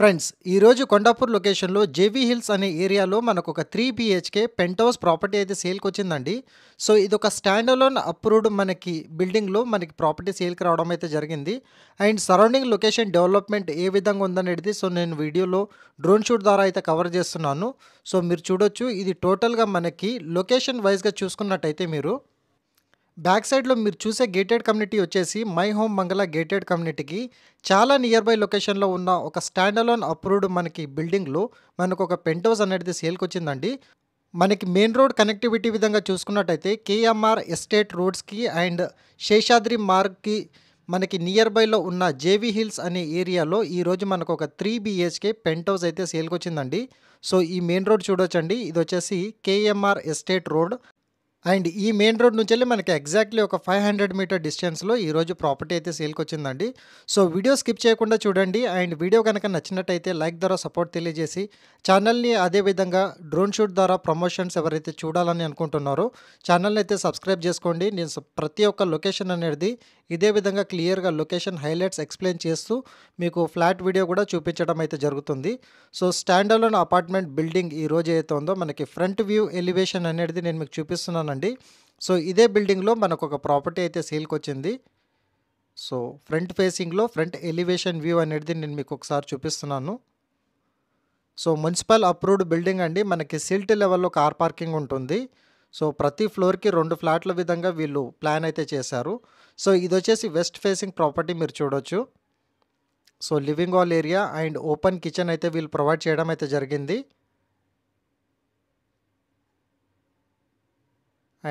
friends ఈరోజు కొండాపూర్ లొకేషన్లో JV hills అనే ఏరియాలో మనకు ఒక three BHK penthouse property అయితే సేల్కి వచ్చిందండి సో ఇది ఒక స్టాండ్ అలోన్ అప్రూవ్డ్ మనకి బిల్డింగ్లో మనకి ప్రాపర్టీ సేల్కి రావడం అయితే జరిగింది అండ్ సరౌండింగ్ లొకేషన్ డెవలప్మెంట్ ఏ విధంగా ఉందనేది సో నేను వీడియోలో డ్రోన్ షూట్ ద్వారా అయితే కవర్ చేస్తున్నాను సో మీరు చూడొచ్చు ఇది టోటల్గా మనకి లొకేషన్ వైజ్గా చూసుకున్నట్టయితే మీరు బ్యాక్ సైడ్లో మీరు చూసే గేటెడ్ కమ్యూనిటీ వచ్చేసి మై హోమ్ మంగళ గేటెడ్ కమ్యూనిటీకి చాలా నియర్ బై లొకేషన్లో ఉన్న ఒక స్టాండ్ అలోన్ అప్రూవ్డ్ మనకి బిల్డింగ్లో మనకు ఒక పెంట్ హౌస్ అనేది సేల్కి వచ్చిందండి మనకి మెయిన్ రోడ్ కనెక్టివిటీ విధంగా చూసుకున్నట్టయితే కేఎంఆర్ ఎస్టేట్ రోడ్స్కి అండ్ శేషాద్రి మార్గ్కి మనకి నియర్ బైలో ఉన్న జేవీ హిల్స్ అనే ఏరియాలో ఈరోజు మనకు ఒక త్రీ బిహెచ్కే పెంట్ హౌస్ అయితే సేల్కి వచ్చిందండి సో ఈ మెయిన్ రోడ్ చూడొచ్చండి ఇది వచ్చేసి కేఎంఆర్ ఎస్టేట్ రోడ్ అండ్ ఈ మెయిన్ రోడ్ నుంచి వెళ్ళి మనకి ఎగ్జాక్ట్లీ ఒక ఫైవ్ హండ్రెడ్ మీటర్ డిస్టెన్స్లో ఈరోజు ప్రాపర్టీ అయితే సేల్కి వచ్చిందండి సో వీడియో స్కిప్ చేయకుండా చూడండి అండ్ వీడియో కనుక నచ్చినట్టయితే లైక్ ద్వారా సపోర్ట్ తెలియజేసి ఛానల్ని అదేవిధంగా డ్రోన్ షూట్ ద్వారా ప్రమోషన్స్ ఎవరైతే చూడాలని అనుకుంటున్నారో ఛానల్ని అయితే సబ్స్క్రైబ్ చేసుకోండి నేను ప్రతి ఒక్క లొకేషన్ అనేది ఇదే విధంగా క్లియర్గా లొకేషన్ హైలైట్స్ ఎక్స్ప్లెయిన్ చేస్తూ మీకు ఫ్లాట్ వీడియో కూడా చూపించడం అయితే జరుగుతుంది so stand alone apartment building ఈ రోజు అయితే ఉందో మనకి ఫ్రంట్ వ్యూ ఎలివేషన్ అనేది నేను మీకు చూపిస్తున్నానండి సో ఇదే బిల్డింగ్లో మనకు ఒక ప్రాపర్టీ అయితే సేల్కి వచ్చింది సో ఫ్రంట్ ఫేసింగ్లో ఫ్రంట్ ఎలివేషన్ వ్యూ అనేది నేను మీకు ఒకసారి చూపిస్తున్నాను సో మున్సిపల్ అప్రూవ్డ్ బిల్డింగ్ అండి మనకి సిల్ట్ లెవెల్లో కార్ పార్కింగ్ ఉంటుంది సో ప్రతి ఫ్లోర్కి రెండు ఫ్లాట్ల విధంగా వీళ్ళు ప్లాన్ అయితే చేశారు సో ఇది వచ్చేసి వెస్ట్ ఫేసింగ్ ప్రాపర్టీ మీరు చూడొచ్చు so living hall area and open kitchen అయితే వీళ్ళు ప్రొవైడ్ చేయడం అయితే జరిగింది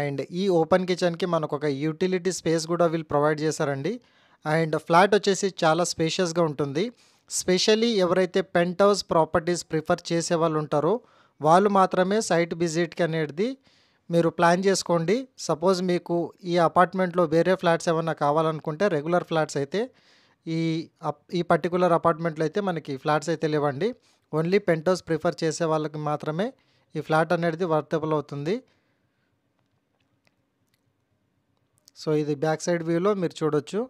అండ్ ఈ ఓపెన్ కిచెన్కి మనకు ఒక యూటిలిటీ స్పేస్ కూడా వీళ్ళు ప్రొవైడ్ చేశారండి అండ్ ఫ్లాట్ వచ్చేసి చాలా స్పేషియస్గా ఉంటుంది స్పెషల్లీ ఎవరైతే పెంట్ హౌస్ ప్రాపర్టీస్ ప్రిఫర్ చేసే వాళ్ళు ఉంటారో వాళ్ళు మాత్రమే సైట్ విజిట్కి అనేది మీరు ప్లాన్ చేసుకోండి సపోజ్ మీకు ఈ అపార్ట్మెంట్లో వేరే ఫ్లాట్స్ ఏమైనా కావాలనుకుంటే రెగ్యులర్ ఫ్లాట్స్ అయితే ఈ ఈ పర్టికులర్ అపార్ట్మెంట్లో అయితే మనకి ఫ్లాట్స్ అయితే లేవండి ఓన్లీ పెంట్ హౌస్ ప్రిఫర్ చేసే వాళ్ళకి మాత్రమే ఈ ఫ్లాట్ అనేది వర్తబుల్ అవుతుంది సో ఇది బ్యాక్ సైడ్ వ్యూలో మీరు చూడొచ్చు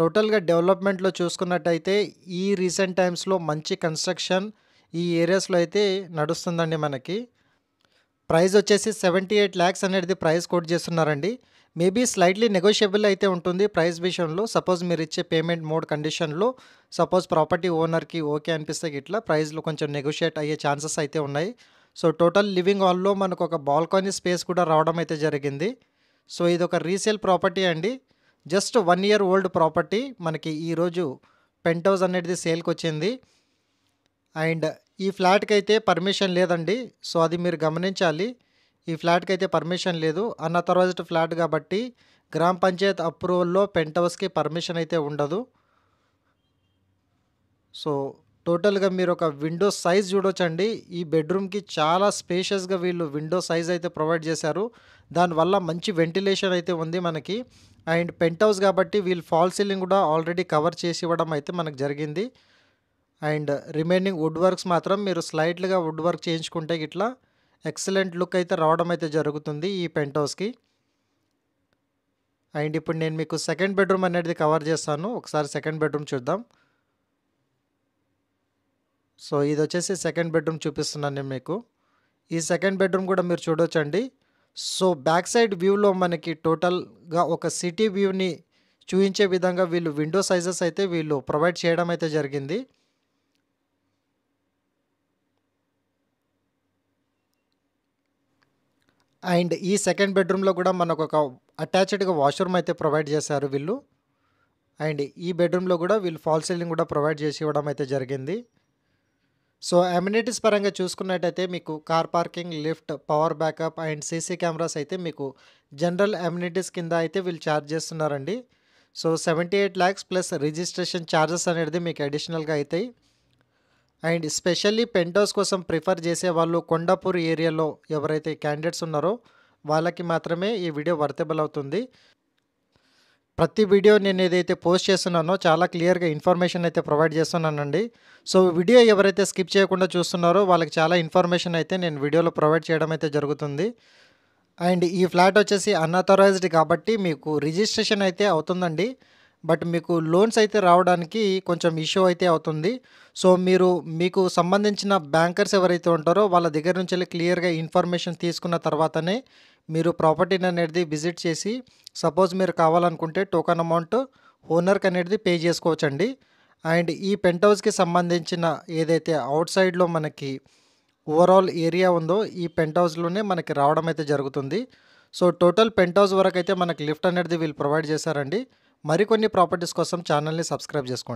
టోటల్గా డెవలప్మెంట్లో చూసుకున్నట్టయితే ఈ రీసెంట్ టైమ్స్లో మంచి కన్స్ట్రక్షన్ ఈ ఏరియాస్లో అయితే నడుస్తుందండి మనకి ప్రైస్ వచ్చేసి సెవెంటీ ఎయిట్ ల్యాక్స్ అనేది ప్రైస్ కోట్ చేస్తున్నారండి మేబీ స్లైట్లీ నెగోషియబుల్ అయితే ఉంటుంది ప్రైస్ విషయంలో సపోజ్ మీరు ఇచ్చే పేమెంట్ మోడ్ కండిషన్లో సపోజ్ ప్రాపర్టీ ఓనర్కి ఓకే అనిపిస్తే ఇట్లా ప్రైస్లో కొంచెం నెగోషియేట్ అయ్యే ఛాన్సెస్ అయితే ఉన్నాయి సో టోటల్ లివింగ్ హాల్లో మనకు ఒక బాల్కనీ స్పేస్ కూడా రావడం అయితే జరిగింది సో ఇది ఒక రీసేల్ ప్రాపర్టీ అండి just one year old property మనకి ఈరోజు పెంట్ హౌస్ అనేది సేల్కి వచ్చింది అండ్ ఈ ఫ్లాట్కి అయితే పర్మిషన్ లేదండి సో అది మీరు గమనించాలి ఈ ఫ్లాట్కి అయితే పర్మిషన్ లేదు అన్న తర్వాత ఫ్లాట్ కాబట్టి గ్రామ పంచాయత్ అప్రూవల్లో పెంట్ హౌస్కి పర్మిషన్ అయితే ఉండదు సో టోటల్గా మీరు ఒక విండో సైజ్ చూడొచ్చండి ఈ బెడ్రూమ్కి చాలా స్పేషియస్గా వీళ్ళు విండో సైజ్ అయితే ప్రొవైడ్ చేశారు దానివల్ల మంచి వెంటిలేషన్ అయితే ఉంది మనకి అండ్ పెంట్ హౌస్ కాబట్టి వీళ్ళు ఫాల్ సీలింగ్ కూడా ఆల్రెడీ కవర్ చేసి ఇవ్వడం అయితే మనకు జరిగింది అండ్ రిమైనింగ్ వుడ్ వర్క్స్ మాత్రం మీరు స్లైట్లుగా వుడ్ వర్క్ చేయించుకుంటే ఇట్లా ఎక్సలెంట్ లుక్ అయితే రావడం అయితే జరుగుతుంది ఈ పెంట్ హౌస్కి అండ్ ఇప్పుడు నేను మీకు సెకండ్ బెడ్రూమ్ అనేది కవర్ చేస్తాను ఒకసారి సెకండ్ బెడ్రూమ్ చూద్దాం సో ఇది వచ్చేసి సెకండ్ బెడ్రూమ్ చూపిస్తున్నాను నేను మీకు ఈ సెకండ్ బెడ్రూమ్ కూడా మీరు చూడొచ్చండి సో బ్యాక్ సైడ్ వ్యూలో మనకి టోటల్గా ఒక సిటీ వ్యూని చూపించే విధంగా వీళ్ళు విండో సైజెస్ అయితే వీళ్ళు ప్రొవైడ్ చేయడం అయితే జరిగింది అండ్ ఈ సెకండ్ బెడ్రూమ్లో కూడా మనకు ఒక అటాచ్డ్గా వాష్రూమ్ అయితే ప్రొవైడ్ చేశారు వీళ్ళు అండ్ ఈ బెడ్రూమ్లో కూడా వీళ్ళు ఫాల్ సీలింగ్ కూడా ప్రొవైడ్ చేసి ఇవ్వడం అయితే జరిగింది సో అమ్యూనిటీస్ పరంగా చూసుకున్నట్టయితే మీకు car parking lift power backup and CC cameras అయితే మీకు జనరల్ అమ్యూనిటీస్ కింద అయితే వీళ్ళు ఛార్జ్ చేస్తున్నారండి so seventy eight lakhs plus registration charges అనేది మీకు అడిషనల్గా అవుతాయి అండ్ స్పెషల్లీ పెంటోస్ కోసం ప్రిఫర్ చేసే వాళ్ళు కొండాపూర్ ఏరియాలో ఎవరైతే క్యాండిడేట్స్ ఉన్నారో వాళ్ళకి మాత్రమే ఈ వీడియో వర్తబుల్ అవుతుంది ప్రతి వీడియో నేను ఏదైతే పోస్ట్ చేస్తున్నానో చాలా క్లియర్గా ఇన్ఫర్మేషన్ అయితే ప్రొవైడ్ చేస్తున్నానండి సో వీడియో ఎవరైతే స్కిప్ చేయకుండా చూస్తున్నారో వాళ్ళకి చాలా ఇన్ఫర్మేషన్ అయితే నేను వీడియోలో ప్రొవైడ్ చేయడం అయితే జరుగుతుంది అండ్ ఈ ఫ్లాట్ వచ్చేసి అన్అథరైజ్డ్ కాబట్టి మీకు రిజిస్ట్రేషన్ అయితే అవుతుందండి బట్ మీకు లోన్స్ అయితే రావడానికి కొంచెం ఇష్యూ అయితే అవుతుంది సో మీరు మీకు సంబంధించిన బ్యాంకర్స్ ఎవరైతే ఉంటారో వాళ్ళ దగ్గర నుంచి వెళ్ళి క్లియర్గా ఇన్ఫర్మేషన్ తీసుకున్న తర్వాతనే మీరు ప్రాపర్టీని అనేది విజిట్ చేసి సపోజ్ మీరు కావాలనుకుంటే టోకన్ అమౌంట్ ఓనర్కి అనేది పే చేసుకోవచ్చండి అండ్ ఈ పెంట్ హౌస్కి సంబంధించిన ఏదైతే అవుట్ సైడ్లో మనకి ఓవరాల్ ఏరియా ఉందో ఈ పెంట్ హౌస్లోనే మనకి రావడం అయితే జరుగుతుంది సో టోటల్ పెంట్ హౌస్ వరకు అయితే మనకి లిఫ్ట్ అనేది వీళ్ళు ప్రొవైడ్ చేశారండి మరికొన్ని ప్రాపర్టీస్ కోసం ఛానల్ని సబ్స్క్రైబ్ చేసుకోండి